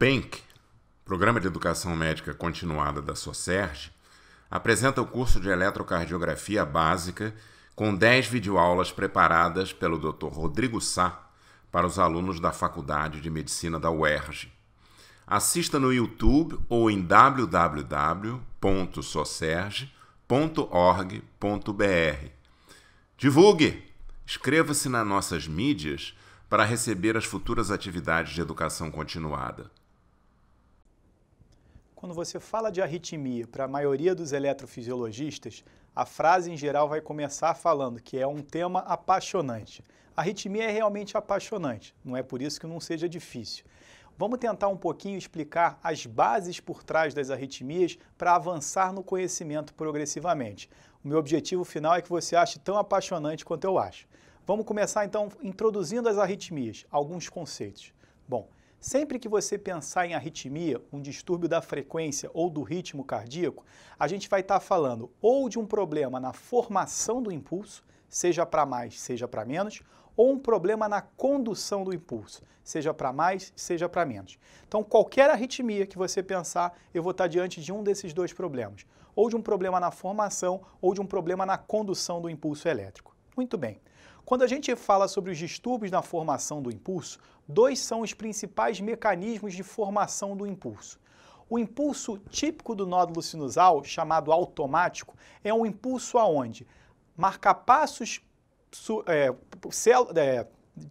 PENC, Programa de Educação Médica Continuada da SOCERG, apresenta o curso de eletrocardiografia básica com 10 videoaulas preparadas pelo Dr. Rodrigo Sá para os alunos da Faculdade de Medicina da UERJ. Assista no YouTube ou em www.socerge.org.br. Divulgue! Inscreva-se nas nossas mídias para receber as futuras atividades de educação continuada. Quando você fala de arritmia, para a maioria dos eletrofisiologistas, a frase em geral vai começar falando que é um tema apaixonante. arritmia é realmente apaixonante, não é por isso que não seja difícil. Vamos tentar um pouquinho explicar as bases por trás das arritmias para avançar no conhecimento progressivamente. O meu objetivo final é que você ache tão apaixonante quanto eu acho. Vamos começar então introduzindo as arritmias, alguns conceitos. Bom, Sempre que você pensar em arritmia, um distúrbio da frequência ou do ritmo cardíaco, a gente vai estar tá falando ou de um problema na formação do impulso, seja para mais, seja para menos, ou um problema na condução do impulso, seja para mais, seja para menos. Então, qualquer arritmia que você pensar, eu vou estar tá diante de um desses dois problemas, ou de um problema na formação, ou de um problema na condução do impulso elétrico. Muito bem. Quando a gente fala sobre os distúrbios na formação do impulso, dois são os principais mecanismos de formação do impulso. O impulso típico do nódulo sinusal, chamado automático, é um impulso aonde marca passos é, é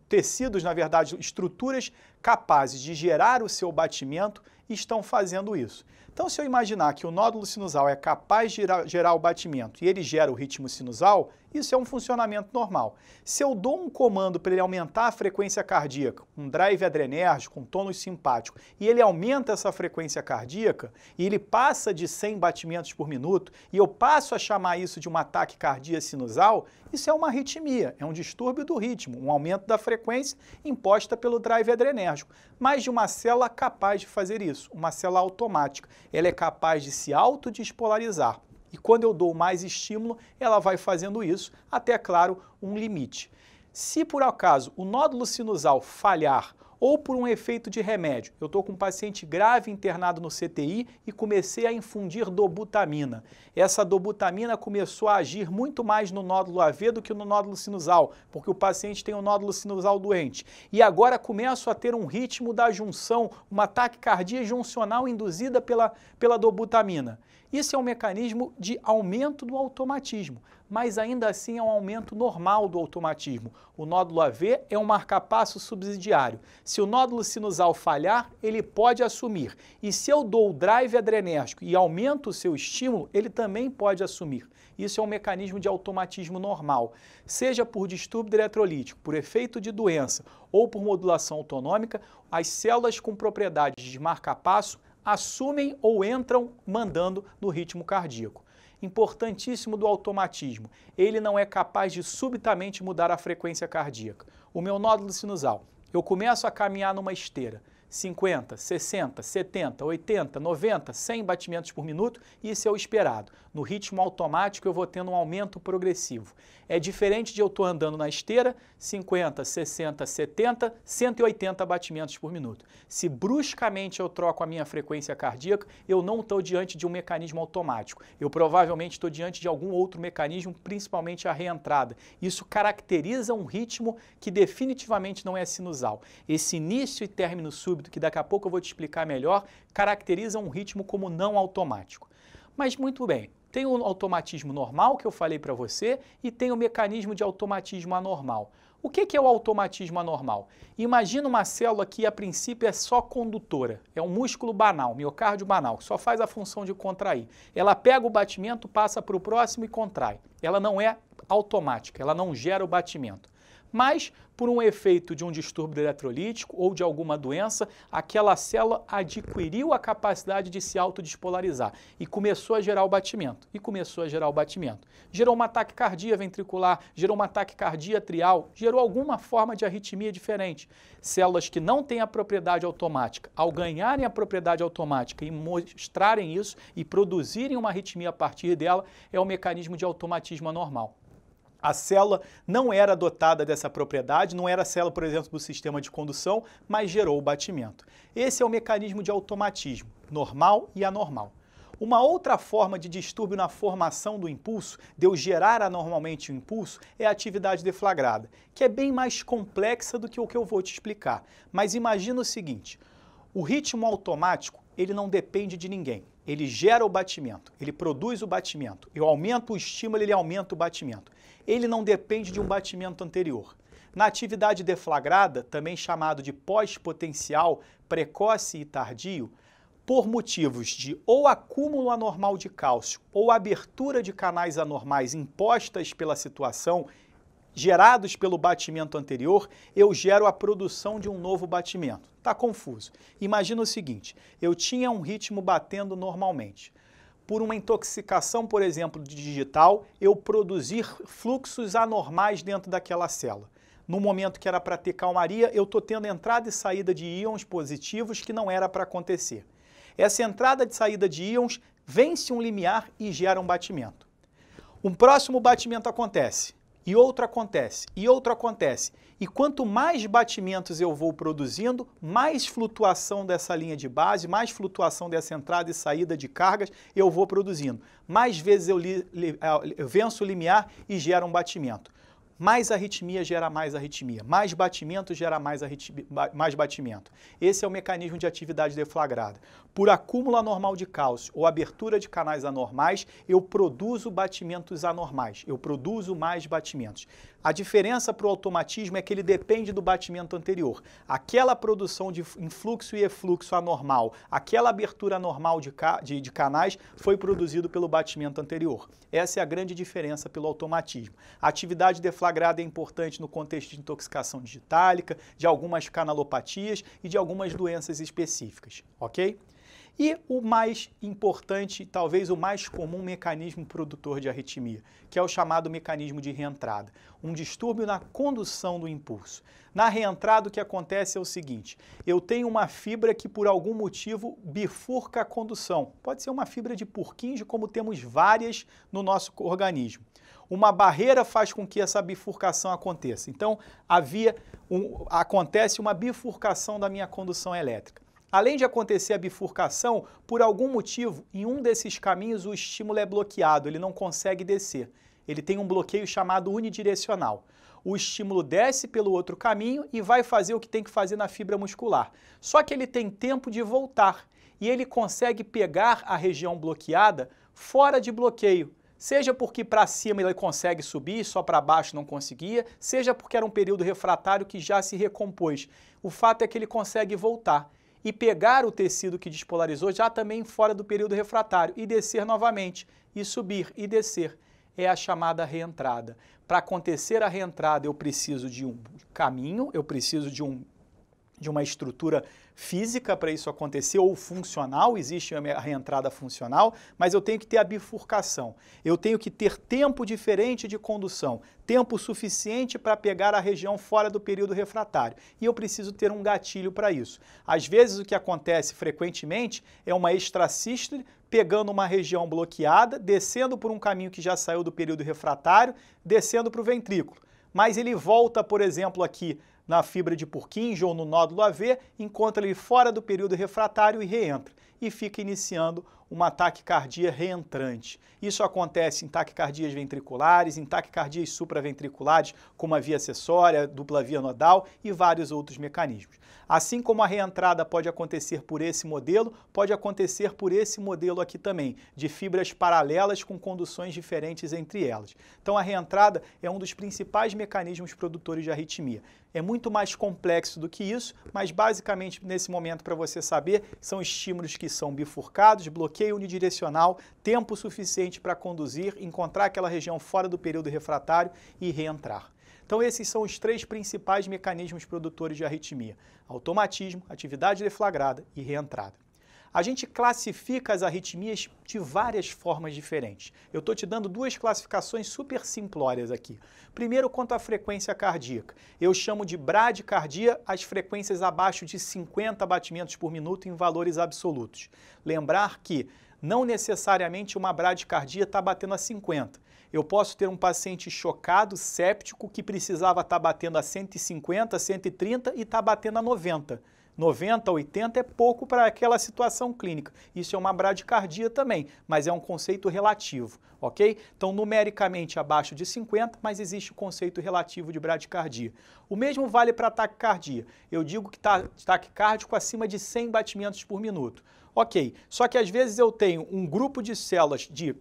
Tecidos, na verdade, estruturas capazes de gerar o seu batimento estão fazendo isso. Então, se eu imaginar que o nódulo sinusal é capaz de gerar o batimento e ele gera o ritmo sinusal, isso é um funcionamento normal. Se eu dou um comando para ele aumentar a frequência cardíaca, um drive adrenérgico, um tônus simpático, e ele aumenta essa frequência cardíaca, e ele passa de 100 batimentos por minuto, e eu passo a chamar isso de um ataque cardíaco sinusal, isso é uma arritmia, é um distúrbio do ritmo, um aumento da frequência frequência imposta pelo drive adrenérgico, mas de uma célula capaz de fazer isso, uma célula automática. Ela é capaz de se autodispolarizar. E quando eu dou mais estímulo, ela vai fazendo isso, até, claro, um limite. Se por acaso o nódulo sinusal falhar ou por um efeito de remédio. Eu estou com um paciente grave internado no CTI e comecei a infundir dobutamina. Essa dobutamina começou a agir muito mais no nódulo AV do que no nódulo sinusal, porque o paciente tem um nódulo sinusal doente. E agora começo a ter um ritmo da junção, uma taquicardia juncional induzida pela, pela dobutamina. Isso é um mecanismo de aumento do automatismo, mas ainda assim é um aumento normal do automatismo. O nódulo AV é um marcapasso subsidiário. Se o nódulo sinusal falhar, ele pode assumir. E se eu dou o drive adrenérgico e aumento o seu estímulo, ele também pode assumir. Isso é um mecanismo de automatismo normal. Seja por distúrbio eletrolítico, por efeito de doença ou por modulação autonômica, as células com propriedades de marcapasso assumem ou entram mandando no ritmo cardíaco. Importantíssimo do automatismo, ele não é capaz de subitamente mudar a frequência cardíaca. O meu nódulo sinusal, eu começo a caminhar numa esteira 50, 60, 70, 80, 90, 100 batimentos por minuto, isso é o esperado. No ritmo automático eu vou tendo um aumento progressivo. É diferente de eu estou andando na esteira, 50, 60, 70, 180 batimentos por minuto. Se bruscamente eu troco a minha frequência cardíaca, eu não estou diante de um mecanismo automático. Eu provavelmente estou diante de algum outro mecanismo, principalmente a reentrada. Isso caracteriza um ritmo que definitivamente não é sinusal. Esse início e término súbito súbito, que daqui a pouco eu vou te explicar melhor, caracteriza um ritmo como não automático. Mas muito bem, tem o automatismo normal que eu falei para você e tem o mecanismo de automatismo anormal. O que é o automatismo anormal? Imagina uma célula que a princípio é só condutora, é um músculo banal, miocárdio banal, que só faz a função de contrair. Ela pega o batimento, passa para o próximo e contrai. Ela não é automática, ela não gera o batimento mas por um efeito de um distúrbio eletrolítico ou de alguma doença, aquela célula adquiriu a capacidade de se autodispolarizar e começou a gerar o batimento. E começou a gerar o batimento. Gerou uma taquicardia ventricular, gerou uma taquicardia trial, gerou alguma forma de arritmia diferente. Células que não têm a propriedade automática, ao ganharem a propriedade automática e mostrarem isso e produzirem uma arritmia a partir dela, é o um mecanismo de automatismo anormal. A célula não era dotada dessa propriedade, não era a célula, por exemplo, do sistema de condução, mas gerou o batimento. Esse é o mecanismo de automatismo, normal e anormal. Uma outra forma de distúrbio na formação do impulso, de eu gerar anormalmente o impulso, é a atividade deflagrada, que é bem mais complexa do que o que eu vou te explicar. Mas imagina o seguinte, o ritmo automático, ele não depende de ninguém ele gera o batimento, ele produz o batimento. Eu aumento o estímulo, ele aumenta o batimento. Ele não depende de um batimento anterior. Na atividade deflagrada, também chamado de pós-potencial, precoce e tardio, por motivos de ou acúmulo anormal de cálcio ou abertura de canais anormais impostas pela situação gerados pelo batimento anterior, eu gero a produção de um novo batimento. Tá confuso. Imagina o seguinte: eu tinha um ritmo batendo normalmente. Por uma intoxicação, por exemplo, de digital, eu produzir fluxos anormais dentro daquela célula no momento que era para ter calmaria, eu estou tendo entrada e saída de íons positivos que não era para acontecer. Essa entrada e saída de íons vence um limiar e gera um batimento. Um próximo batimento acontece e outro acontece, e outro acontece. E quanto mais batimentos eu vou produzindo, mais flutuação dessa linha de base, mais flutuação dessa entrada e saída de cargas eu vou produzindo. Mais vezes eu, li, li, eh, eu venço o limiar e gero um batimento mais arritmia gera mais arritmia, mais batimento gera mais, arritmia, mais batimento. Esse é o mecanismo de atividade deflagrada. Por acúmulo anormal de cálcio ou abertura de canais anormais, eu produzo batimentos anormais, eu produzo mais batimentos. A diferença para o automatismo é que ele depende do batimento anterior. Aquela produção de influxo e efluxo anormal, aquela abertura anormal de, ca de, de, canais foi produzido pelo batimento anterior. Essa é a grande diferença pelo automatismo. A atividade deflagrada é importante no contexto de intoxicação digitálica, de algumas canalopatias e de algumas doenças específicas, ok? E o mais importante, talvez o mais comum mecanismo produtor de arritmia, que é o chamado mecanismo de reentrada, um distúrbio na condução do impulso. Na reentrada, o que acontece é o seguinte: eu tenho uma fibra que por algum motivo bifurca a condução. Pode ser uma fibra de purkinje, como temos várias no nosso organismo. Uma barreira faz com que essa bifurcação aconteça. Então, havia um, acontece uma bifurcação da minha condução elétrica. Além de acontecer a bifurcação, por algum motivo, em um desses caminhos o estímulo é bloqueado, ele não consegue descer. Ele tem um bloqueio chamado unidirecional. O estímulo desce pelo outro caminho e vai fazer o que tem que fazer na fibra muscular. Só que ele tem tempo de voltar e ele consegue pegar a região bloqueada fora de bloqueio. Seja porque para cima ele consegue subir, só para baixo não conseguia, seja porque era um período refratário que já se recompôs. O fato é que ele consegue voltar e pegar o tecido que despolarizou já também fora do período refratário e descer novamente, e subir e descer. É a chamada reentrada. Para acontecer a reentrada, eu preciso de um caminho, eu preciso de, um, de uma estrutura física para isso acontecer ou funcional, existe a reentrada funcional, mas eu tenho que ter a bifurcação. Eu tenho que ter tempo diferente de condução, tempo suficiente para pegar a região fora do período refratário. E eu preciso ter um gatilho para isso. Às vezes o que acontece frequentemente é uma extracístole pegando uma região bloqueada, descendo por um caminho que já saiu do período refratário, descendo para o ventrículo. Mas ele volta, por exemplo, aqui na fibra de Purkinje ou no nódulo AV, encontra ele fora do período refratário e reentra, e fica iniciando uma taquicardia reentrante. Isso acontece em taquicardias ventriculares, em taquicardias supraventriculares, como a via acessória, dupla via nodal e vários outros mecanismos. Assim como a reentrada pode acontecer por esse modelo, pode acontecer por esse modelo aqui também, de fibras paralelas com conduções diferentes entre elas. Então a reentrada é um dos principais mecanismos produtores de arritmia. É muito mais complexo do que isso, mas basicamente nesse momento para você saber, são estímulos que são bifurcados, bloqueio unidirecional, tempo suficiente para conduzir, encontrar aquela região fora do período refratário e reentrar. Então esses são os três principais mecanismos produtores de arritmia: automatismo, atividade deflagrada e reentrada. A gente classifica as arritmias de várias formas diferentes. Eu estou te dando duas classificações super simplórias aqui. Primeiro, quanto à frequência cardíaca. Eu chamo de bradicardia as frequências abaixo de 50 batimentos por minuto em valores absolutos. Lembrar que não necessariamente uma bradicardia está batendo a 50. Eu posso ter um paciente chocado, séptico, que precisava estar tá batendo a 150, 130 e está batendo a 90. 90, 80 é pouco para aquela situação clínica. Isso é uma bradicardia também, mas é um conceito relativo, ok? Então, numericamente abaixo de 50, mas existe o conceito relativo de bradicardia. O mesmo vale para taquicardia. Eu digo que está taquicárdico acima de 100 batimentos por minuto. Ok, só que às vezes eu tenho um grupo de células de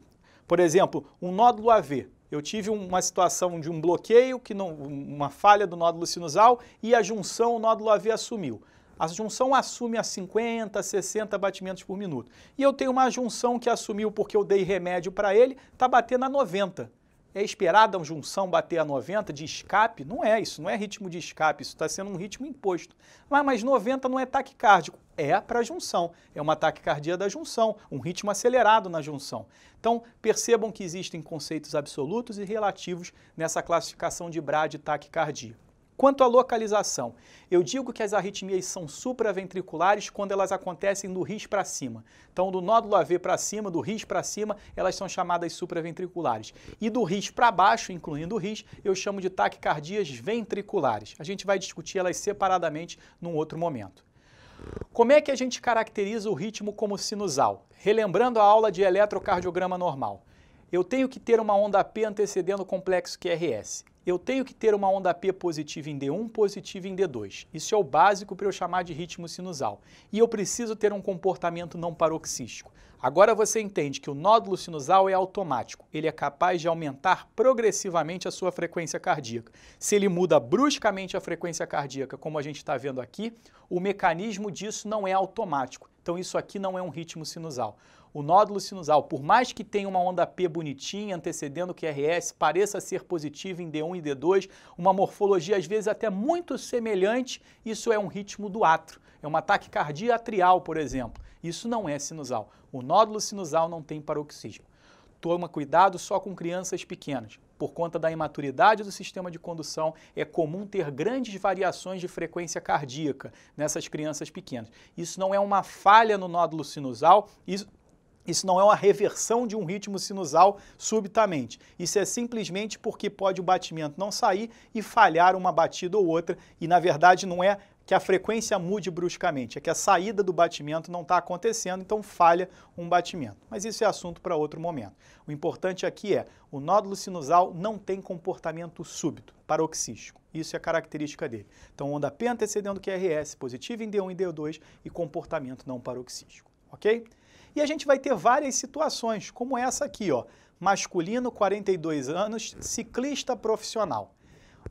por exemplo, um nódulo AV. Eu tive uma situação de um bloqueio, que não, uma falha do nódulo sinusal e a junção o nódulo AV assumiu. A junção assume a 50, 60 batimentos por minuto. E eu tenho uma junção que assumiu porque eu dei remédio para ele, está batendo a 90 é esperada a junção bater a 90 de escape? Não é isso, não é ritmo de escape, isso está sendo um ritmo imposto. Mas, mas 90 não é taquicárdico, é para a junção, é uma taquicardia da junção, um ritmo acelerado na junção. Então, percebam que existem conceitos absolutos e relativos nessa classificação de Brad e taquicardia. Quanto à localização, eu digo que as arritmias são supraventriculares quando elas acontecem do ris para cima. Então, do nódulo AV para cima, do ris para cima, elas são chamadas supraventriculares. E do ris para baixo, incluindo o ris, eu chamo de taquicardias ventriculares. A gente vai discutir elas separadamente num outro momento. Como é que a gente caracteriza o ritmo como sinusal? Relembrando a aula de eletrocardiograma normal. Eu tenho que ter uma onda P antecedendo o complexo QRS eu tenho que ter uma onda P positiva em D1, positiva em D2. Isso é o básico para eu chamar de ritmo sinusal. E eu preciso ter um comportamento não paroxístico. Agora você entende que o nódulo sinusal é automático. Ele é capaz de aumentar progressivamente a sua frequência cardíaca. Se ele muda bruscamente a frequência cardíaca, como a gente está vendo aqui, o mecanismo disso não é automático. Então isso aqui não é um ritmo sinusal. O nódulo sinusal, por mais que tenha uma onda P bonitinha, antecedendo o QRS, pareça ser positivo em D1 e D2, uma morfologia às vezes até muito semelhante, isso é um ritmo do atro. É uma taquicardia atrial, por exemplo. Isso não é sinusal. O nódulo sinusal não tem paroxismo. Toma cuidado só com crianças pequenas. Por conta da imaturidade do sistema de condução, é comum ter grandes variações de frequência cardíaca nessas crianças pequenas. Isso não é uma falha no nódulo sinusal, isso, isso não é uma reversão de um ritmo sinusal subitamente. Isso é simplesmente porque pode o batimento não sair e falhar uma batida ou outra, e na verdade não é que a frequência mude bruscamente, é que a saída do batimento não está acontecendo, então falha um batimento. Mas isso é assunto para outro momento. O importante aqui é, o nódulo sinusal não tem comportamento súbito, paroxístico. Isso é característica dele. Então, onda P antecedendo QRS, positivo em D1 e D2 e comportamento não paroxístico, ok? E a gente vai ter várias situações, como essa aqui, ó. Masculino, 42 anos, ciclista profissional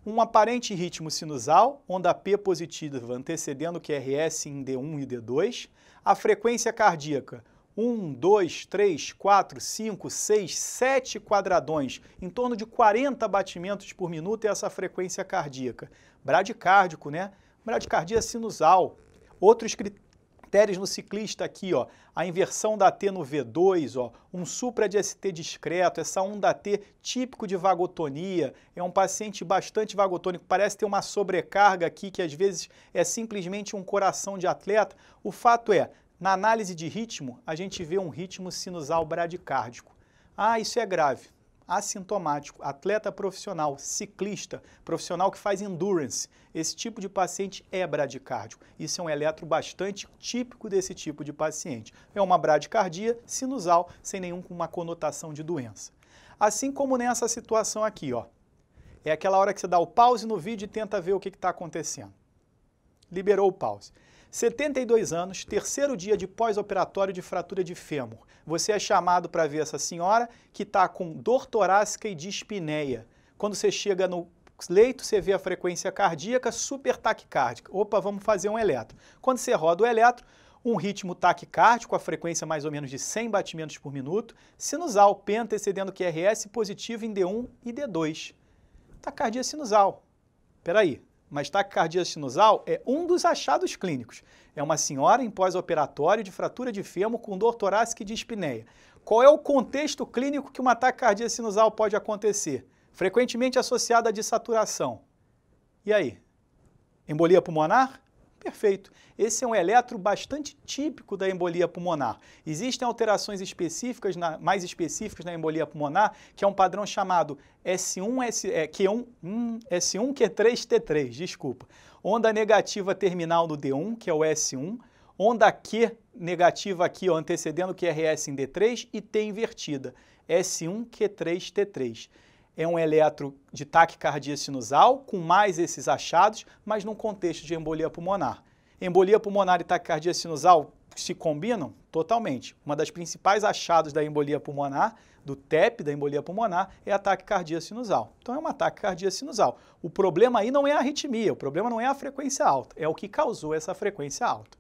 um aparente ritmo sinusal, onda P positiva antecedendo QRS em D1 e D2, a frequência cardíaca 1, 2, 3, 4, 5, 6, 7 quadradões, em torno de 40 batimentos por minuto é essa frequência cardíaca. Bradicárdico, né? Bradicardia sinusal. Outros critérios caracteres no ciclista aqui, ó, a inversão da T no V2, ó, um supra de ST discreto, essa onda T típico de vagotonia, é um paciente bastante vagotônico, parece ter uma sobrecarga aqui que às vezes é simplesmente um coração de atleta. O fato é, na análise de ritmo, a gente vê um ritmo sinusal bradicárdico. Ah, isso é grave assintomático, atleta profissional, ciclista, profissional que faz endurance. Esse tipo de paciente é bradicárdico. Isso é um eletro bastante típico desse tipo de paciente. É uma bradicardia sinusal, sem nenhuma conotação de doença. Assim como nessa situação aqui, ó. É aquela hora que você dá o pause no vídeo e tenta ver o que está acontecendo. Liberou o pause. 72 anos, terceiro dia de pós-operatório de fratura de fêmur. Você é chamado para ver essa senhora que está com dor torácica e dispneia. Quando você chega no leito, você vê a frequência cardíaca super taquicárdica. Opa, vamos fazer um eletro. Quando você roda o eletro, um ritmo taquicárdico, a frequência mais ou menos de 100 batimentos por minuto, sinusal, penta excedendo QRS positivo em D1 e D2. Taquicardia sinusal. Espera aí, mas taquicardia sinusal é um dos achados clínicos. É uma senhora em pós-operatório de fratura de fêmur com dor torácica e dispneia. Qual é o contexto clínico que uma taquicardia sinusal pode acontecer? Frequentemente associada à desaturação. E aí? Embolia pulmonar? Perfeito. Esse é um eletro bastante típico da embolia pulmonar. Existem alterações específicas, na, mais específicas na embolia pulmonar, que é um padrão chamado S1, S, é, Q1, hum, S1, Q3, T3, desculpa. Onda negativa terminal no D1, que é o S1, onda Q negativa aqui, ó, antecedendo o QRS em D3 e T invertida, S1, Q3, T3 é um eletro de taquicardia sinusal com mais esses achados, mas num contexto de embolia pulmonar. Embolia pulmonar e taquicardia sinusal se combinam totalmente. Uma das principais achados da embolia pulmonar, do TEP da embolia pulmonar, é ataque taquicardia sinusal. Então é uma taquicardia sinusal. O problema aí não é a arritmia, o problema não é a frequência alta, é o que causou essa frequência alta.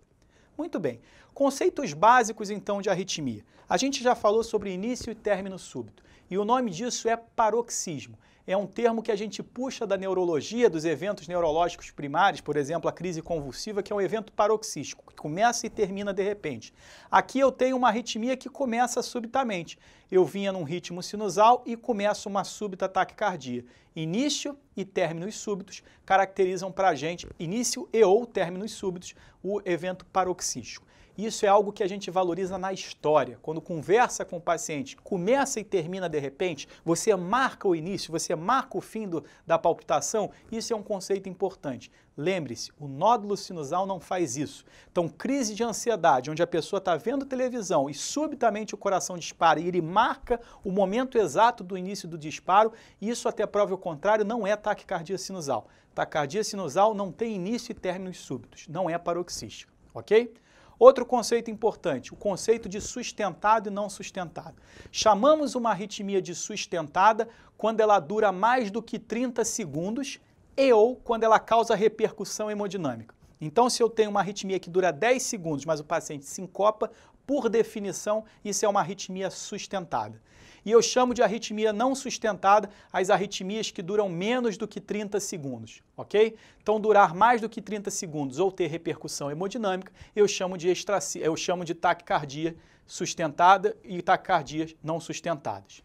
Muito bem. Conceitos básicos então de arritmia. A gente já falou sobre início e término súbito, e o nome disso é paroxismo é um termo que a gente puxa da neurologia, dos eventos neurológicos primários, por exemplo, a crise convulsiva, que é um evento paroxístico, que começa e termina de repente. Aqui eu tenho uma arritmia que começa subitamente. Eu vinha num ritmo sinusal e começa uma súbita taquicardia. Início e términos súbitos caracterizam para a gente, início e ou términos súbitos, o evento paroxístico. Isso é algo que a gente valoriza na história. Quando conversa com o paciente, começa e termina de repente, você marca o início, você marca o fim do, da palpitação, isso é um conceito importante. Lembre-se, o nódulo sinusal não faz isso. Então, crise de ansiedade, onde a pessoa está vendo televisão e subitamente o coração dispara e ele marca o momento exato do início do disparo, isso até prova o contrário, não é taquicardia sinusal. Taquicardia sinusal não tem início e términos súbitos, não é paroxística, ok? Outro conceito importante, o conceito de sustentado e não sustentado. Chamamos uma arritmia de sustentada quando ela dura mais do que 30 segundos e ou quando ela causa repercussão hemodinâmica. Então, se eu tenho uma arritmia que dura 10 segundos, mas o paciente sincopa, por definição, isso é uma arritmia sustentada e eu chamo de arritmia não sustentada as arritmias que duram menos do que 30 segundos, ok? Então, durar mais do que 30 segundos ou ter repercussão hemodinâmica, eu chamo de, extraci... eu chamo de taquicardia sustentada e taquicardias não sustentadas.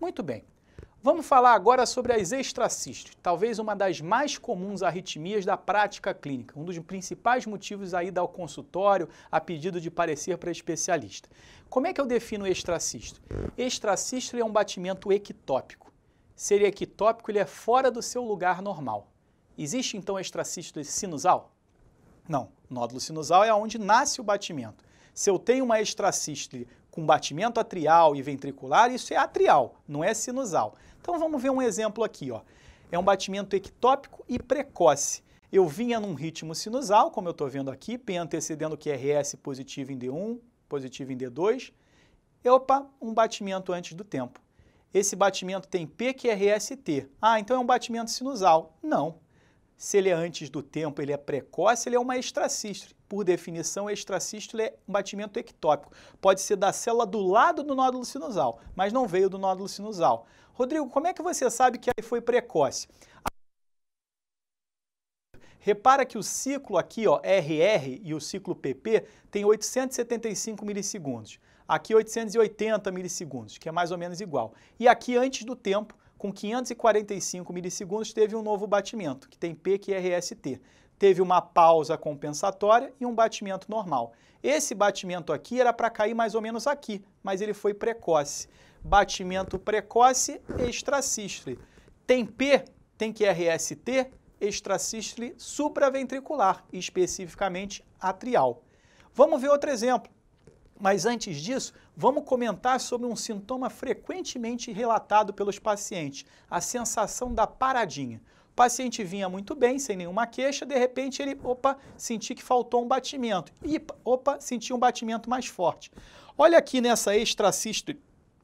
Muito bem. Vamos falar agora sobre as extracistes, talvez uma das mais comuns arritmias da prática clínica, um dos principais motivos aí ao consultório a pedido de parecer para especialista. Como é que eu defino extracisto? Extracisto é um batimento ectópico. Ser ectópico, é ele é fora do seu lugar normal. Existe então extracisto sinusal? Não, nódulo sinusal é onde nasce o batimento. Se eu tenho uma extracístole com batimento atrial e ventricular, isso é atrial, não é sinusal. Então vamos ver um exemplo aqui. Ó. É um batimento ectópico e precoce. Eu vinha num ritmo sinusal, como eu estou vendo aqui, P antecedendo que RS positivo em D1, positivo em D2. E, opa, um batimento antes do tempo. Esse batimento tem P que RST. Ah, então é um batimento sinusal. Não. Se ele é antes do tempo, ele é precoce, ele é uma extracistre por definição, extracístole é um batimento ectópico. Pode ser da célula do lado do nódulo sinusal, mas não veio do nódulo sinusal. Rodrigo, como é que você sabe que aí foi precoce? Repara que o ciclo aqui, ó, RR e o ciclo PP, tem 875 milissegundos. Aqui 880 milissegundos, que é mais ou menos igual. E aqui, antes do tempo, com 545 milissegundos, teve um novo batimento, que tem P que é RST. Teve uma pausa compensatória e um batimento normal. Esse batimento aqui era para cair mais ou menos aqui, mas ele foi precoce batimento precoce, extracistle. Tem P, tem que RST, extracistle supraventricular, especificamente atrial. Vamos ver outro exemplo. Mas antes disso, vamos comentar sobre um sintoma frequentemente relatado pelos pacientes, a sensação da paradinha. O paciente vinha muito bem, sem nenhuma queixa, de repente ele, opa, senti que faltou um batimento. E, opa, senti um batimento mais forte. Olha aqui nessa extracista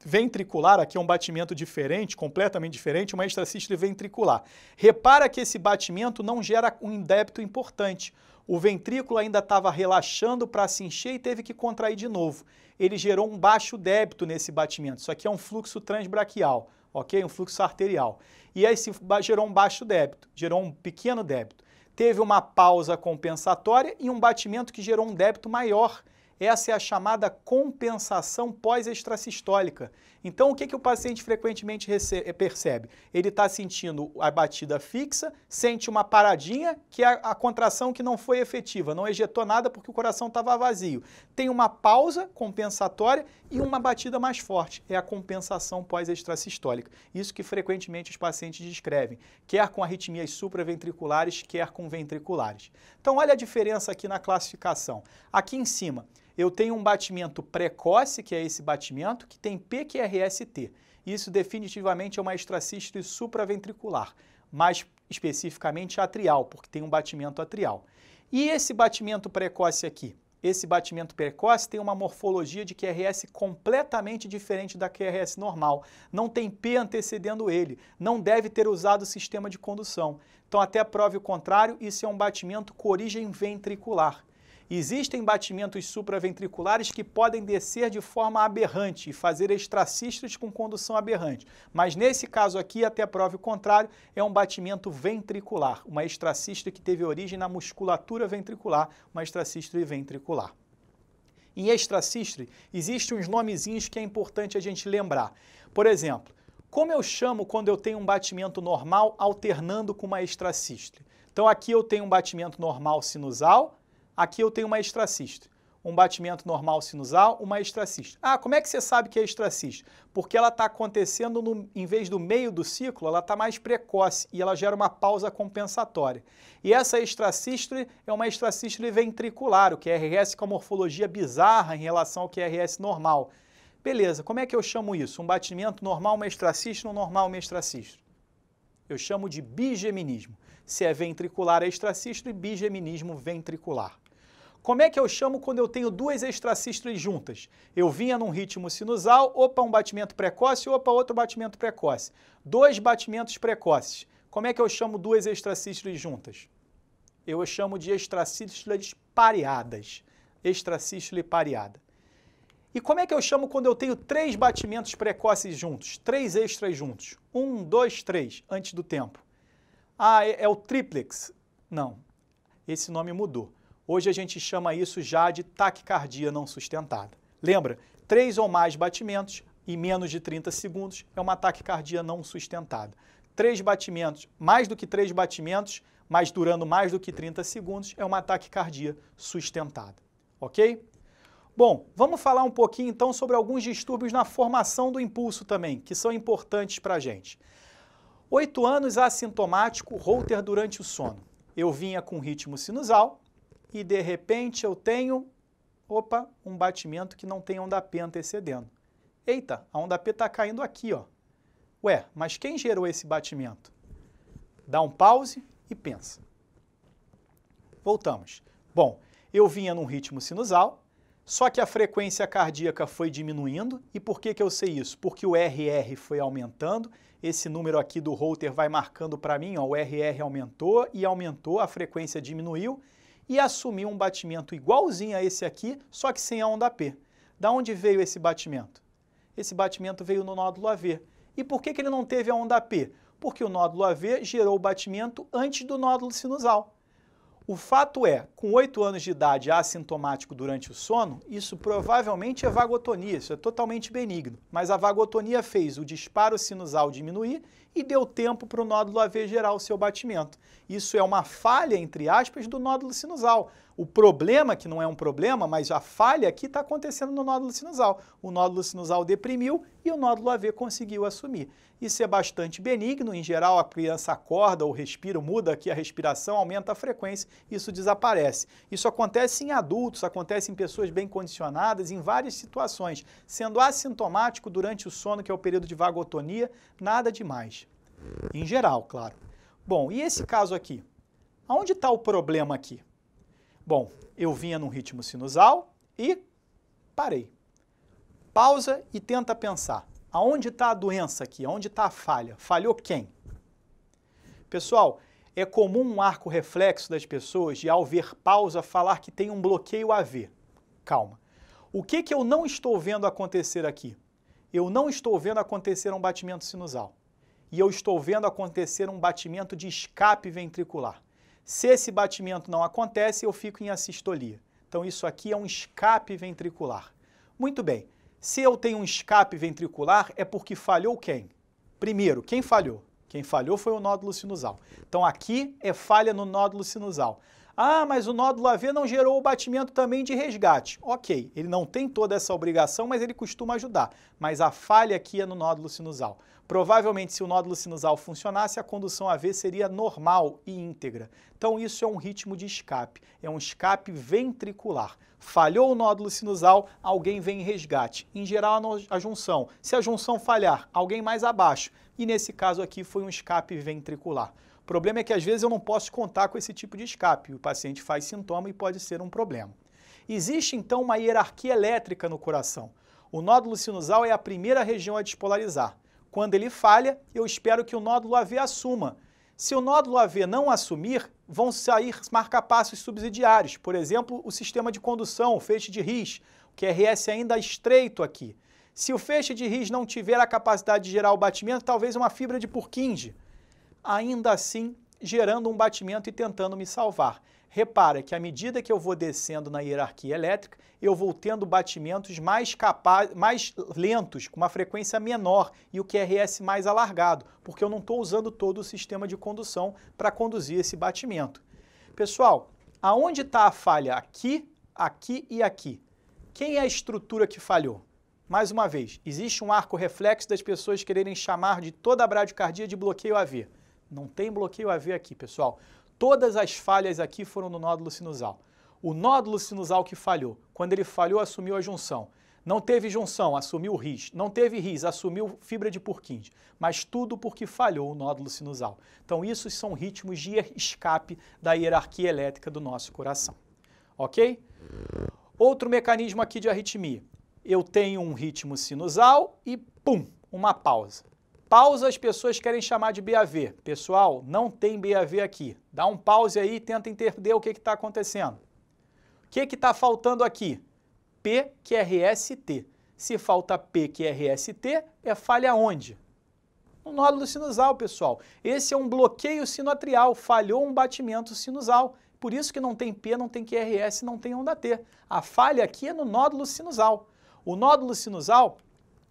ventricular, aqui é um batimento diferente, completamente diferente, uma extracístole ventricular. Repara que esse batimento não gera um indébito importante. O ventrículo ainda estava relaxando para se encher e teve que contrair de novo. Ele gerou um baixo débito nesse batimento. Isso aqui é um fluxo transbraquial, ok? Um fluxo arterial. E aí gerou um baixo débito, gerou um pequeno débito. Teve uma pausa compensatória e um batimento que gerou um débito maior essa é a chamada compensação pós-extracistólica. Então, o que, que o paciente frequentemente eh, percebe? Ele está sentindo a batida fixa, sente uma paradinha, que é a contração que não foi efetiva, não ejetou nada porque o coração estava vazio. Tem uma pausa compensatória e uma batida mais forte, é a compensação pós-extracistólica. Isso que frequentemente os pacientes descrevem, quer com arritmias supraventriculares, quer com ventriculares. Então, olha a diferença aqui na classificação. Aqui em cima, eu tenho um batimento precoce, que é esse batimento, que tem PQRST. Isso definitivamente é uma extracístole supraventricular, mais especificamente atrial, porque tem um batimento atrial. E esse batimento precoce aqui? Esse batimento precoce tem uma morfologia de QRS completamente diferente da QRS normal. Não tem P antecedendo ele, não deve ter usado o sistema de condução. Então, até prove o contrário, isso é um batimento com origem ventricular. Existem batimentos supraventriculares que podem descer de forma aberrante e fazer extracistos com condução aberrante. Mas nesse caso aqui, até prova o contrário, é um batimento ventricular, uma extracista que teve origem na musculatura ventricular, uma extracista ventricular. Em extracistre, existem uns nomezinhos que é importante a gente lembrar. Por exemplo, como eu chamo quando eu tenho um batimento normal alternando com uma extracistre? Então aqui eu tenho um batimento normal sinusal, Aqui eu tenho uma extracisto. Um batimento normal sinusal, uma extracisto. Ah, como é que você sabe que é extracisto? Porque ela está acontecendo, no, em vez do meio do ciclo, ela está mais precoce e ela gera uma pausa compensatória. E essa extracístole é uma extracístole ventricular, o QRS é com a morfologia bizarra em relação ao QRS é normal. Beleza, como é que eu chamo isso? Um batimento normal uma ou um normal uma mestracista? Eu chamo de bigeminismo. Se é ventricular é extracista e bigeminismo ventricular. Como é que eu chamo quando eu tenho duas extracístoles juntas? Eu vinha num ritmo sinusal, opa, um batimento precoce, opa, outro batimento precoce. Dois batimentos precoces. Como é que eu chamo duas extracístoles juntas? Eu chamo de extracístoles pareadas. Extracístole pareada. E como é que eu chamo quando eu tenho três batimentos precoces juntos? Três extras juntos. Um, dois, três, antes do tempo. Ah, é, é o triplex. Não, esse nome mudou. Hoje a gente chama isso já de taquicardia não sustentada. Lembra, três ou mais batimentos em menos de 30 segundos é uma taquicardia não sustentada. Três batimentos, mais do que três batimentos, mas durando mais do que 30 segundos, é uma taquicardia sustentada. Ok? Bom, vamos falar um pouquinho então sobre alguns distúrbios na formação do impulso também, que são importantes para a gente. Oito anos assintomático, Holter durante o sono. Eu vinha com ritmo sinusal, e de repente eu tenho, opa, um batimento que não tem onda P antecedendo. Eita, a onda P está caindo aqui, ó. Ué, mas quem gerou esse batimento? Dá um pause e pensa. Voltamos. Bom, eu vinha num ritmo sinusal, só que a frequência cardíaca foi diminuindo. E por que, que eu sei isso? Porque o RR foi aumentando. Esse número aqui do Holter vai marcando para mim, ó, o RR aumentou e aumentou, a frequência diminuiu e assumiu um batimento igualzinho a esse aqui, só que sem a onda P. Da onde veio esse batimento? Esse batimento veio no nódulo AV. E por que, que ele não teve a onda P? Porque o nódulo AV gerou o batimento antes do nódulo sinusal. O fato é, com 8 anos de idade assintomático durante o sono, isso provavelmente é vagotonia, isso é totalmente benigno. Mas a vagotonia fez o disparo sinusal diminuir e deu tempo para o nódulo AV gerar o seu batimento. Isso é uma falha, entre aspas, do nódulo sinusal. O problema, que não é um problema, mas a falha aqui está acontecendo no nódulo sinusal. O nódulo sinusal deprimiu e o nódulo AV conseguiu assumir. Isso é bastante benigno, em geral a criança acorda ou respira, muda aqui a respiração, aumenta a frequência, isso desaparece. Isso acontece em adultos, acontece em pessoas bem condicionadas, em várias situações, sendo assintomático durante o sono, que é o período de vagotonia, nada demais. Em geral, claro. Bom, e esse caso aqui? Aonde está o problema aqui? Bom, eu vinha num ritmo sinusal e parei. Pausa e tenta pensar. Aonde está a doença aqui? Aonde está a falha? Falhou quem? Pessoal, é comum um arco reflexo das pessoas de, ao ver pausa, falar que tem um bloqueio AV. Calma. O que, que eu não estou vendo acontecer aqui? Eu não estou vendo acontecer um batimento sinusal e eu estou vendo acontecer um batimento de escape ventricular. Se esse batimento não acontece, eu fico em assistolia. Então, isso aqui é um escape ventricular. Muito bem. Se eu tenho um escape ventricular, é porque falhou quem? Primeiro, quem falhou? Quem falhou foi o nódulo sinusal. Então, aqui é falha no nódulo sinusal. Ah, mas o nódulo AV não gerou o batimento também de resgate. Ok, ele não tem toda essa obrigação, mas ele costuma ajudar. Mas a falha aqui é no nódulo sinusal. Provavelmente, se o nódulo sinusal funcionasse, a condução AV seria normal e íntegra. Então, isso é um ritmo de escape, é um escape ventricular. Falhou o nódulo sinusal, alguém vem em resgate. Em geral, a junção. Se a junção falhar, alguém mais abaixo. E nesse caso aqui foi um escape ventricular. O problema é que às vezes eu não posso contar com esse tipo de escape. O paciente faz sintoma e pode ser um problema. Existe então uma hierarquia elétrica no coração. O nódulo sinusal é a primeira região a despolarizar. Quando ele falha, eu espero que o nódulo AV assuma. Se o nódulo AV não assumir, vão sair marcapassos subsidiários, por exemplo, o sistema de condução, o feixe de RIS, o QRS ainda é estreito aqui. Se o feixe de RIS não tiver a capacidade de gerar o batimento, talvez uma fibra de Purkinje ainda assim gerando um batimento e tentando me salvar. Repara que à medida que eu vou descendo na hierarquia elétrica, eu vou tendo batimentos mais, capaz, mais lentos, com uma frequência menor e o QRS mais alargado, porque eu não estou usando todo o sistema de condução para conduzir esse batimento. Pessoal, aonde está a falha? Aqui, aqui e aqui. Quem é a estrutura que falhou? Mais uma vez, existe um arco reflexo das pessoas quererem chamar de toda a bradicardia de bloqueio AV. Não tem bloqueio AV aqui, pessoal. Todas as falhas aqui foram no nódulo sinusal. O nódulo sinusal que falhou, quando ele falhou, assumiu a junção. Não teve junção, assumiu RIS. Não teve RIS, assumiu fibra de Purkinje. Mas tudo porque falhou o nódulo sinusal. Então, isso são ritmos de escape da hierarquia elétrica do nosso coração. Ok? Outro mecanismo aqui de arritmia. Eu tenho um ritmo sinusal e, pum, uma pausa. Pausa as pessoas querem chamar de BAV. Pessoal, não tem BAV aqui. Dá um pause aí e tenta entender o que está acontecendo. O que está faltando aqui? PQRST. Se falta PQRST, é falha onde? No nódulo sinusal, pessoal. Esse é um bloqueio sinoatrial, falhou um batimento sinusal. Por isso que não tem P, não tem QRS, não tem onda T. A falha aqui é no nódulo sinusal. O nódulo sinusal,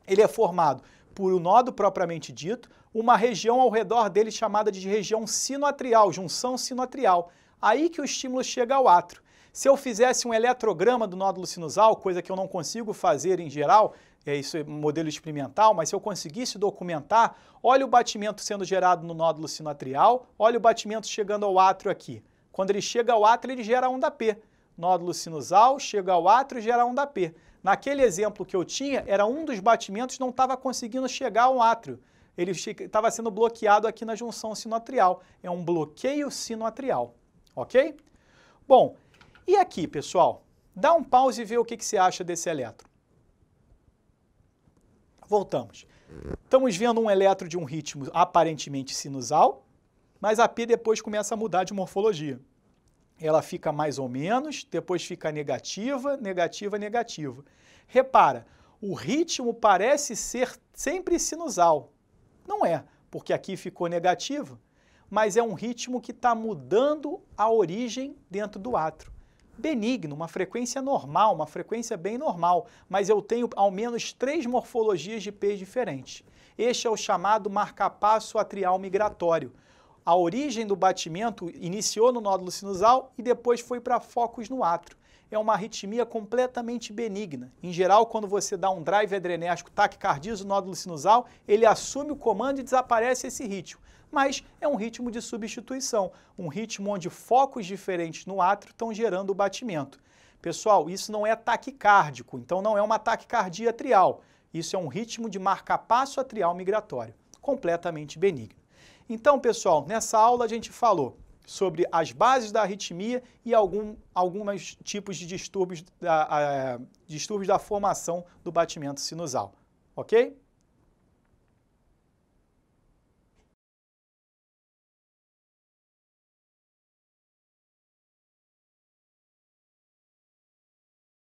ele é formado por o nodo propriamente dito, uma região ao redor dele chamada de região sinoatrial, junção sinoatrial. Aí que o estímulo chega ao átrio. Se eu fizesse um eletrograma do nódulo sinusal, coisa que eu não consigo fazer em geral, é isso é modelo experimental, mas se eu conseguisse documentar, olha o batimento sendo gerado no nódulo sinoatrial, olha o batimento chegando ao átrio aqui. Quando ele chega ao átrio, ele gera a onda P nódulo sinusal, chega ao átrio e um da P. Naquele exemplo que eu tinha, era um dos batimentos não estava conseguindo chegar ao átrio. Ele estava sendo bloqueado aqui na junção sinoatrial. É um bloqueio sinoatrial, ok? Bom, e aqui, pessoal? Dá um pause e vê o que, que você acha desse eletro. Voltamos. Estamos vendo um eletro de um ritmo aparentemente sinusal, mas a P depois começa a mudar de morfologia ela fica mais ou menos, depois fica negativa, negativa, negativa. Repara, o ritmo parece ser sempre sinusal. Não é, porque aqui ficou negativo, mas é um ritmo que está mudando a origem dentro do átrio Benigno, uma frequência normal, uma frequência bem normal, mas eu tenho ao menos três morfologias de P diferentes. Este é o chamado marcapasso atrial migratório a origem do batimento iniciou no nódulo sinusal e depois foi para focos no átrio. É uma arritmia completamente benigna. Em geral, quando você dá um drive adrenérgico, taquicardioso o nódulo sinusal, ele assume o comando e desaparece esse ritmo. Mas é um ritmo de substituição, um ritmo onde focos diferentes no átrio estão gerando o batimento. Pessoal, isso não é taquicárdico, então não é uma taquicardia atrial. Isso é um ritmo de marcapasso atrial migratório, completamente benigno. Então, pessoal, nessa aula a gente falou sobre as bases da arritmia e algum, alguns tipos de distúrbios da, a, distúrbios da formação do batimento sinusal. Ok?